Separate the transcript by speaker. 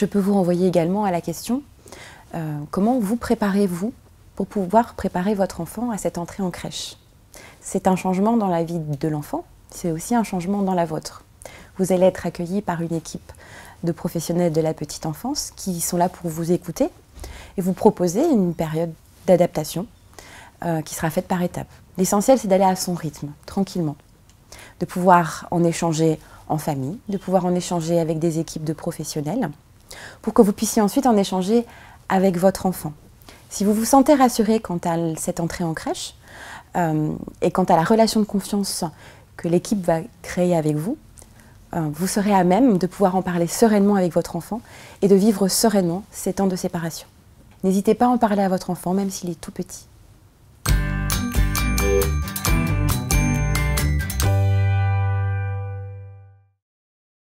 Speaker 1: Je peux vous renvoyer également à la question euh, comment vous préparez-vous pour pouvoir préparer votre enfant à cette entrée en crèche C'est un changement dans la vie de l'enfant, c'est aussi un changement dans la vôtre. Vous allez être accueilli par une équipe de professionnels de la petite enfance qui sont là pour vous écouter et vous proposer une période d'adaptation euh, qui sera faite par étapes. L'essentiel, c'est d'aller à son rythme, tranquillement, de pouvoir en échanger en famille, de pouvoir en échanger avec des équipes de professionnels pour que vous puissiez ensuite en échanger avec votre enfant. Si vous vous sentez rassuré quant à cette entrée en crèche euh, et quant à la relation de confiance que l'équipe va créer avec vous, euh, vous serez à même de pouvoir en parler sereinement avec votre enfant et de vivre sereinement ces temps de séparation. N'hésitez pas à en parler à votre enfant, même s'il est tout petit.